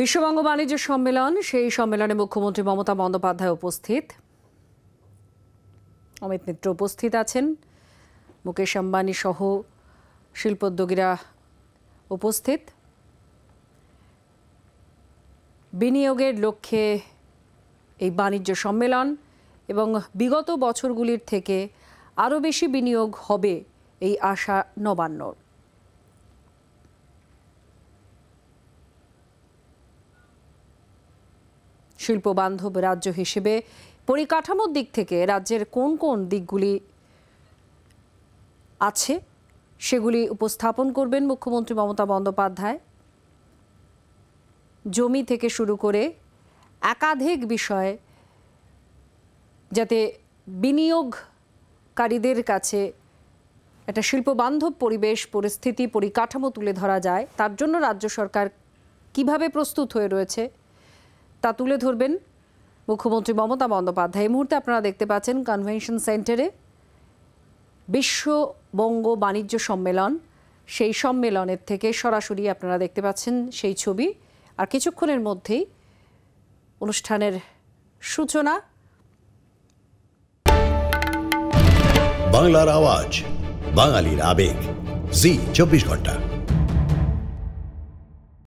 বিশ্ববঙ্গ বাণিজ্য সম্মেলন সেই সম্মেলনে মুখ্যমন্ত্রী মমতা বন্দ্যোপাধ্যায় উপস্থিত অমিত মিত্র উপস্থিত আছেন মুকেশ আম্বানি সহ শিল্পোদ্যোগীরা উপস্থিত বিনিয়োগের লক্ষ্যে এই বাণিজ্য সম্মেলন এবং বিগত বছরগুলির থেকে আরও বেশি বিনিয়োগ হবে এই আশা নবান্নর শিল্প বান্ধব রাজ্য হিসেবে পরিকাঠামোর দিক থেকে রাজ্যের কোন কোন দিকগুলি আছে সেগুলি উপস্থাপন করবেন মুখ্যমন্ত্রী মমতা বন্দ্যোপাধ্যায় জমি থেকে শুরু করে একাধিক বিষয়ে যাতে বিনিয়োগকারীদের কাছে একটা শিল্পবান্ধব পরিবেশ পরিস্থিতি পরিকাঠামো তুলে ধরা যায় তার জন্য রাজ্য সরকার কিভাবে প্রস্তুত হয়ে রয়েছে তা তুলে ধরবেন মুখ্যমন্ত্রী মমতা বন্দ্যোপাধ্যায় এই মুহূর্তে আপনারা দেখতে পাচ্ছেন কনভেনশন সেন্টারে বিশ্ববঙ্গ বাণিজ্য সম্মেলন সেই সম্মেলনের থেকে সরাসরি আপনারা দেখতে পাচ্ছেন সেই ছবি আর কিছুক্ষণের মধ্যেই অনুষ্ঠানের সূচনা বাংলার আওয়াজ বাঙালির আবেগ জি চব্বিশ ঘন্টা